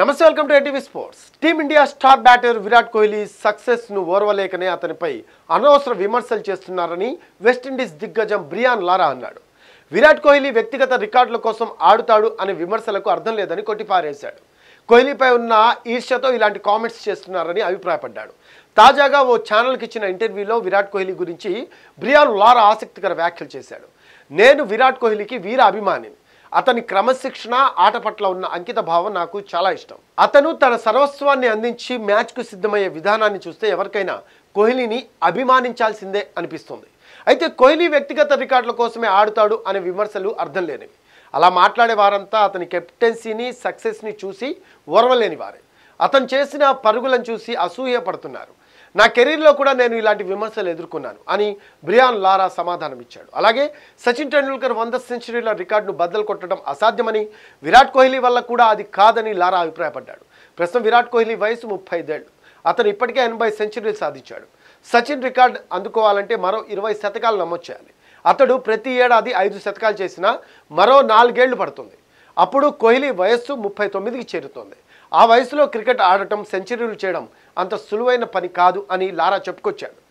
నమస్తే welcome to NTV sports team India star batter Virat Kohli సక్సెస్ను ఓర్వలేకనే అతనిపై అనవసర విమర్శలు చేస్తున్నారని వెస్టిండీస్ దిగ్గజం బ్రియాన్ లారా అన్నాడు విరాట్ కోహ్లీ వ్యక్తిగత రికార్డుల కోసం ఆడుతాడు అనే విమర్శలకు అర్థం లేదని కొట్టిపారేశాడు కోహ్లీపై ఉన్న ఈర్ష్యతో ఇలాంటి కామెంట్స్ చేస్తున్నారని అభిప్రాయపడ్డాడు తాజాగా ఓ ఛానల్కి ఇచ్చిన ఇంటర్వ్యూలో విరాట్ కోహ్లీ గురించి బ్రియాన్ లారా ఆసక్తికర వ్యాఖ్యలు చేశాడు నేను విరాట్ కోహ్లీకి వీర అభిమానిని అతని క్రమశిక్షణ ఆట పట్ల ఉన్న అంకిత భావం నాకు చాలా ఇష్టం అతను తన సర్వస్వాన్ని అందించి మ్యాచ్కు సిద్ధమయ్యే విధానాన్ని చూస్తే ఎవరికైనా కోహ్లీని అభిమానించాల్సిందే అనిపిస్తుంది అయితే కోహ్లీ వ్యక్తిగత రికార్డుల కోసమే ఆడుతాడు అనే విమర్శలు అర్థం లేనివి అలా మాట్లాడే వారంతా అతని కెప్టెన్సీని సక్సెస్ని చూసి ఓర్వలేని వారే అతను చేసిన పరుగులను చూసి అసూయ పడుతున్నారు నా కెరీర్లో కూడా నేను ఇలాంటి విమర్శలు ఎదుర్కొన్నాను అని బ్రియాన్ లారా సమాధానం ఇచ్చాడు అలాగే సచిన్ టెండూల్కర్ వంద సెంచరీల రికార్డును బద్దలు కొట్టడం అసాధ్యమని విరాట్ కోహ్లీ వల్ల కూడా అది కాదని లారా అభిప్రాయపడ్డాడు ప్రస్తుతం విరాట్ కోహ్లీ వయసు ముప్పై ఐదేళ్ళు అతను ఇప్పటికే ఎనభై సెంచరీలు సాధించాడు సచిన్ రికార్డ్ అందుకోవాలంటే మరో ఇరవై శతకాలు నమోదు చేయాలి అతడు ప్రతి ఏడాది ఐదు శతకాలు చేసినా మరో నాలుగేళ్లు పడుతుంది అప్పుడు కోహ్లీ వయస్సు ముప్పై తొమ్మిదికి చేరుతోంది ఆ వయసులో క్రికెట్ ఆడటం సెంచరీలు చేయడం అంత సులువైన పని కాదు అని లారా చెప్పుకొచ్చాడు